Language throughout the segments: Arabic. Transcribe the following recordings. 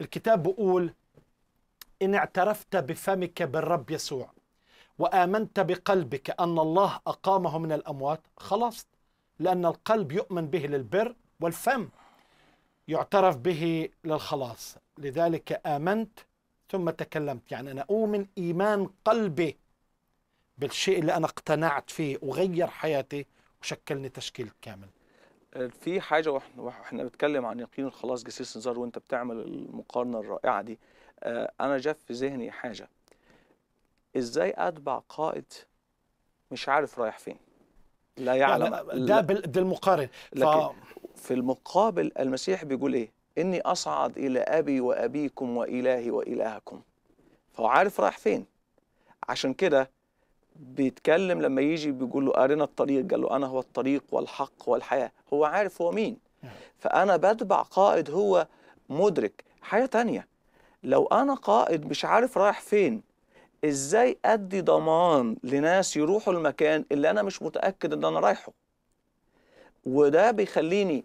الكتاب بيقول إن اعترفت بفمك بالرب يسوع وآمنت بقلبك أن الله أقامه من الأموات خلصت لأن القلب يؤمن به للبر والفم يعترف به للخلاص لذلك آمنت ثم تكلمت يعني أنا أؤمن إيمان قلبي بالشيء اللي أنا اقتنعت فيه وغير حياتي وشكلني تشكيل كامل في حاجه واحنا واحنا بنتكلم عن يقين الخلاص جسيس نزار وانت بتعمل المقارنه الرائعه دي آه، انا جاف في ذهني حاجه ازاي اتبع قائد مش عارف رايح فين لا يعلم ده ده المقارن ف... لكن في المقابل المسيح بيقول ايه اني اصعد الى ابي وابيكم والهي والهكم فهو عارف رايح فين عشان كده بيتكلم لما يجي بيقول له أرنا الطريق قال له أنا هو الطريق والحق والحياة هو عارف هو مين فأنا بتبع قائد هو مدرك حاجة تانية لو أنا قائد مش عارف رايح فين إزاي أدي ضمان لناس يروحوا المكان اللي أنا مش متأكد إن أنا رايحه وده بيخليني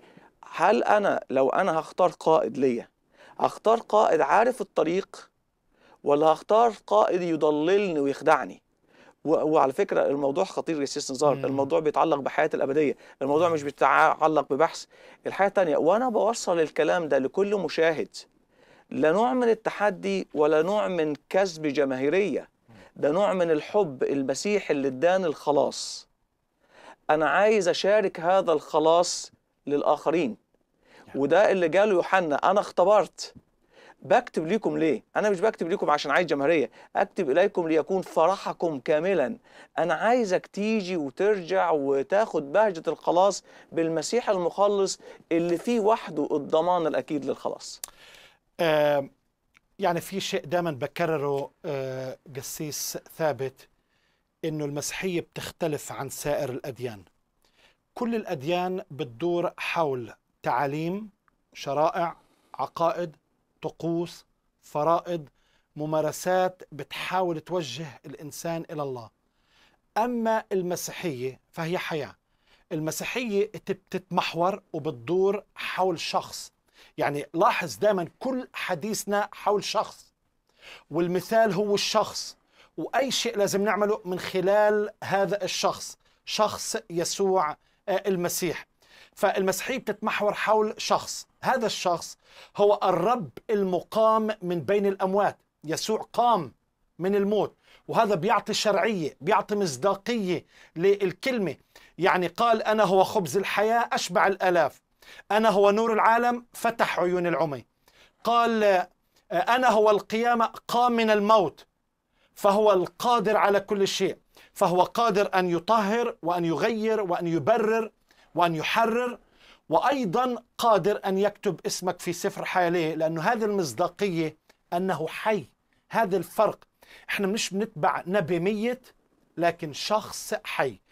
هل أنا لو أنا هختار قائد ليا هختار قائد عارف الطريق ولا هختار قائد يضللني ويخدعني وعلى فكره الموضوع خطير يا استاذ نزار الموضوع بيتعلق بحياه الابديه الموضوع مش بيتعلق ببحث الحياه الثانيه وانا بوصل الكلام ده لكل مشاهد لا نوع من التحدي ولا نوع من كسب جماهيريه ده نوع من الحب المسيح اللي اداني الخلاص انا عايز اشارك هذا الخلاص للاخرين وده اللي جاله يوحنا انا اختبرت بكتب ليكم ليه انا مش بكتب ليكم عشان عايز جماهيريه اكتب اليكم ليكون فرحكم كاملا انا عايزك تيجي وترجع وتاخد بهجه الخلاص بالمسيح المخلص اللي فيه وحده الضمان الاكيد للخلاص آه يعني في شيء دايما بكرره آه قسيس ثابت انه المسيحيه بتختلف عن سائر الاديان كل الاديان بتدور حول تعاليم شرائع عقائد طقوس فرائض ممارسات بتحاول توجه الانسان الى الله اما المسيحيه فهي حياه المسيحيه بتتمحور وبتدور حول شخص يعني لاحظ دائما كل حديثنا حول شخص والمثال هو الشخص واي شيء لازم نعمله من خلال هذا الشخص شخص يسوع آه، المسيح فالمسيحية بتتمحور حول شخص هذا الشخص هو الرب المقام من بين الأموات يسوع قام من الموت وهذا بيعطي شرعية بيعطي مصداقية للكلمة يعني قال أنا هو خبز الحياة أشبع الألاف أنا هو نور العالم فتح عيون العمي قال آه، أنا هو القيامة قام من الموت فهو القادر على كل شيء فهو قادر أن يطهر وأن يغير وأن يبرر وأن يحرر وأيضا قادر أن يكتب اسمك في سفر حياته لأنه هذه المصداقية أنه حي هذا الفرق احنا مش بنتبع نبي ميت لكن شخص حي